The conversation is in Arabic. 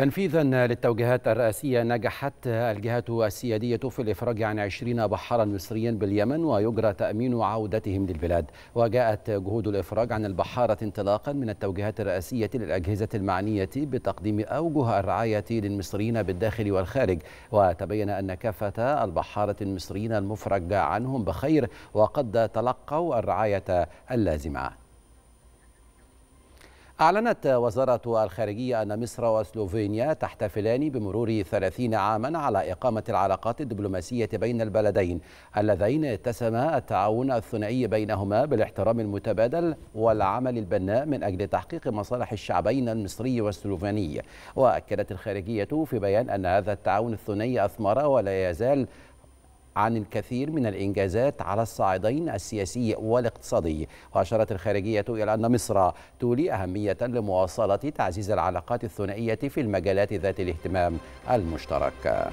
تنفيذا للتوجيهات الرئاسية نجحت الجهات السيادية في الإفراج عن 20 بحارا مصريا باليمن ويجرى تأمين عودتهم للبلاد وجاءت جهود الإفراج عن البحارة انطلاقا من التوجيهات الرئاسية للأجهزة المعنية بتقديم أوجه الرعاية للمصريين بالداخل والخارج وتبين أن كافة البحارة المصريين المفرج عنهم بخير وقد تلقوا الرعاية اللازمة أعلنت وزارة الخارجية أن مصر وسلوفينيا تحتفلان بمرور 30 عاما على إقامة العلاقات الدبلوماسية بين البلدين اللذين اتسم التعاون الثنائي بينهما بالاحترام المتبادل والعمل البناء من أجل تحقيق مصالح الشعبين المصري والسلوفيني وأكدت الخارجية في بيان أن هذا التعاون الثنائي أثمر ولا يزال عن الكثير من الإنجازات على الصعيدين السياسي والاقتصادي وأشارت الخارجية إلى أن مصر تولي أهمية لمواصلة تعزيز العلاقات الثنائية في المجالات ذات الاهتمام المشترك